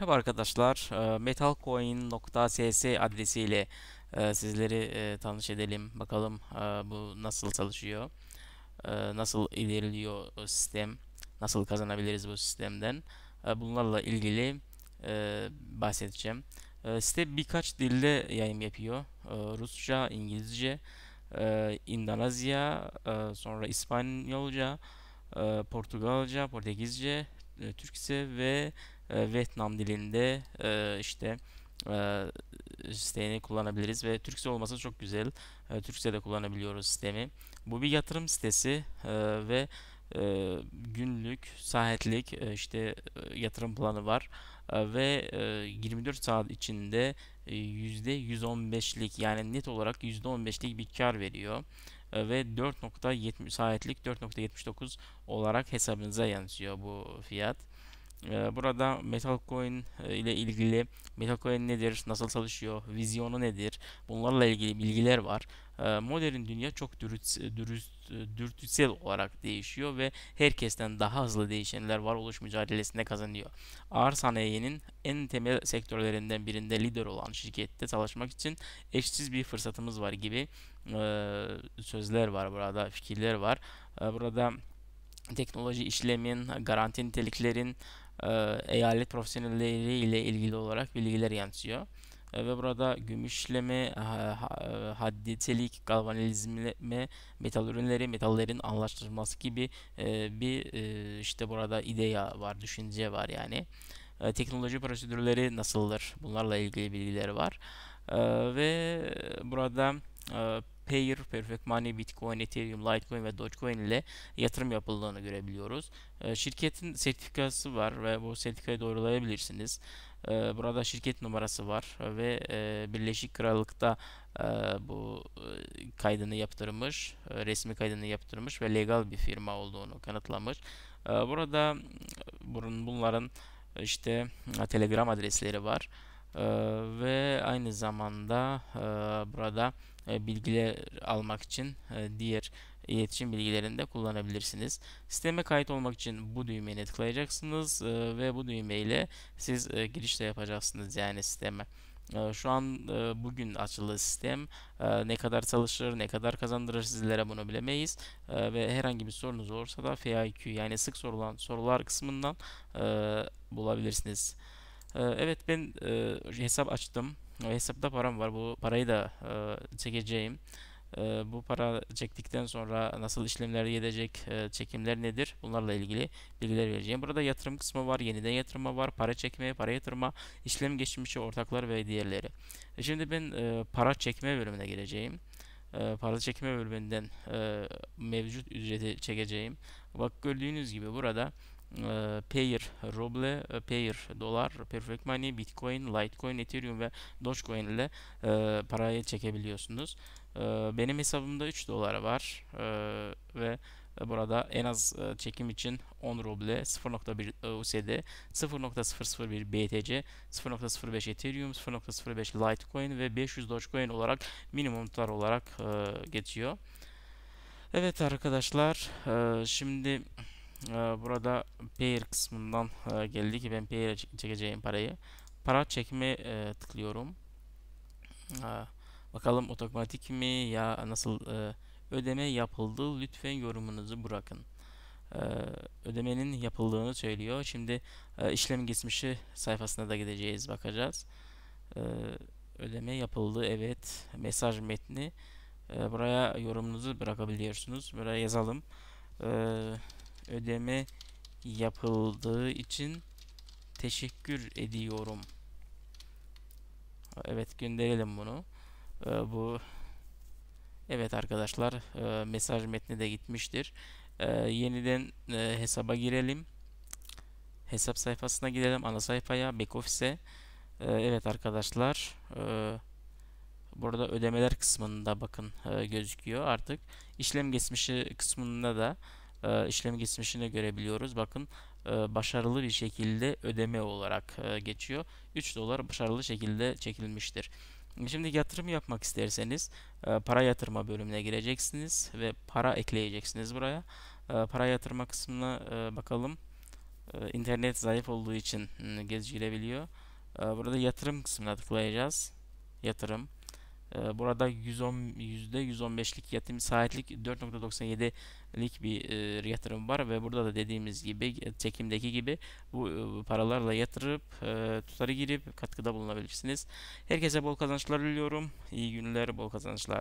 Merhaba arkadaşlar, metalcoin.cs adresiyle sizleri tanış edelim. Bakalım bu nasıl çalışıyor, nasıl ilerliyor o sistem, nasıl kazanabiliriz bu sistemden. Bunlarla ilgili bahsedeceğim. Site birkaç dilde yayın yapıyor. Rusça, İngilizce, İndonezya, sonra İspanyolca, Portugalca, Portekizce, Türkçe ve e, Vietnam dilinde e, işte e, sitesini kullanabiliriz ve Türkçe olması çok güzel. E, Türkçe de kullanabiliyoruz sistemi. Bu bir yatırım sitesi e, ve e, günlük, saatlik e, işte e, yatırım planı var e, ve e, 24 saat içinde e, %115'lik yani net olarak %15'lik bir kar veriyor e, ve 4.70 saatlik 4.79 olarak hesabınıza yansıyor bu fiyat. Ee, burada MetalCoin e, ile ilgili MetalCoin nedir, nasıl çalışıyor, vizyonu nedir bunlarla ilgili bilgiler var. Ee, modern dünya çok dürüst, dürüst, e, dürtüsel olarak değişiyor ve herkesten daha hızlı değişenler varoluş mücadelesinde kazanıyor. Ağır sanayinin en temel sektörlerinden birinde lider olan şirkette çalışmak için eşsiz bir fırsatımız var gibi e, sözler var burada, fikirler var. Ee, burada teknoloji işlemin, garanti niteliklerin, e, eyalet profesyonelleri ile ilgili olarak bilgiler yansıyor. ve burada gümüşleme, ha, ha, haddetelik, galvanizmleme, metal ürünleri, metallerin anlaştırılması gibi bir işte burada ideya var, düşünce var yani. teknoloji prosedürleri nasıldır? Bunlarla ilgili bilgileri var. ve burada Payer, Perfect Money, Bitcoin, Ethereum, Litecoin ve Dogecoin ile yatırım yapıldığını görebiliyoruz. Ee, şirketin sertifikası var ve bu sertifikayı doğrulayabilirsiniz. Ee, burada şirket numarası var ve e, Birleşik Krallık'ta e, bu e, kaydını yaptırmış, resmi kaydını yaptırmış ve legal bir firma olduğunu kanıtlamış. Ee, burada bunların işte Telegram adresleri var. Ee, ve aynı zamanda e, burada e, bilgiler almak için e, diğer iletişim bilgilerini de kullanabilirsiniz. Sisteme kayıt olmak için bu düğmeye tıklayacaksınız ve bu düğme siz e, giriş de yapacaksınız yani sisteme. şu an bugün açıldı sistem. ne kadar çalışır, ne kadar kazandırır sizlere bunu bilemeyiz. ve herhangi bir sorunuz olursa da FAQ yani sık sorulan sorular kısmından e, bulabilirsiniz. Ee, evet ben e, hesap açtım. Hesapta param var. Bu parayı da e, çekeceğim. E, bu para çektikten sonra nasıl işlemler yedecek, çekimler nedir bunlarla ilgili bilgiler vereceğim. Burada yatırım kısmı var, yeniden yatırma var, para çekme, para yatırma, işlem geçmişi, ortaklar ve diğerleri. şimdi ben para çekme bölümüne gireceğim. para çekme bölümünden mevcut ücreti çekeceğim. Bak gördüğünüz gibi burada e, Payer Ruble, e, Payer Dolar, Perfect Money, Bitcoin, Litecoin, Ethereum ve Dogecoin ile e, parayı çekebiliyorsunuz. E, benim hesabımda 3 dolar var e, ve burada en az e, çekim için 10 ruble, 0.1 USD, 0.001 BTC, 0.05 Ethereum, 0.05 Litecoin ve 500 Dogecoin olarak minimumlar olarak e, geçiyor. Evet arkadaşlar e, şimdi ee, burada pair kısmından e, geldi ki ben pair'e çekeceğim parayı. Para çekme e, tıklıyorum. Ee, bakalım otomatik mi ya nasıl e, ödeme yapıldı lütfen yorumunuzu bırakın. Ee, ödemenin yapıldığını söylüyor. Şimdi işlem geçmişi sayfasına da gideceğiz bakacağız. Ödeme yapıldı evet mesaj metni. Buraya yorumunuzu bırakabiliyorsunuz. Buraya yazalım ödeme yapıldığı için teşekkür ediyorum. Evet gönderelim bunu. Ee, bu Evet arkadaşlar e, mesaj metni de gitmiştir. E, yeniden e, hesaba girelim. Hesap sayfasına girelim. Ana sayfaya, back office'e. E, evet arkadaşlar. E, burada ödemeler kısmında bakın e, gözüküyor artık. İşlem geçmişi kısmında da e, işlem geçmişini görebiliyoruz. Bakın e, başarılı bir şekilde ödeme olarak e, geçiyor. 3 dolar başarılı şekilde çekilmiştir. Şimdi yatırım yapmak isterseniz e, para yatırma bölümüne gireceksiniz ve para ekleyeceksiniz buraya. para yatırma kısmına bakalım. İnternet zayıf olduğu için gezilebiliyor. burada yatırım kısmına tıklayacağız. Yatırım. Ee, burada 110 %115'lik yatırım saatlik 4.97'lik bir e, yatırım var ve burada da dediğimiz gibi e, çekimdeki gibi bu e, paralarla yatırıp e, tutarı girip katkıda bulunabilirsiniz. Herkese bol kazançlar diliyorum. İyi günler, bol kazançlar.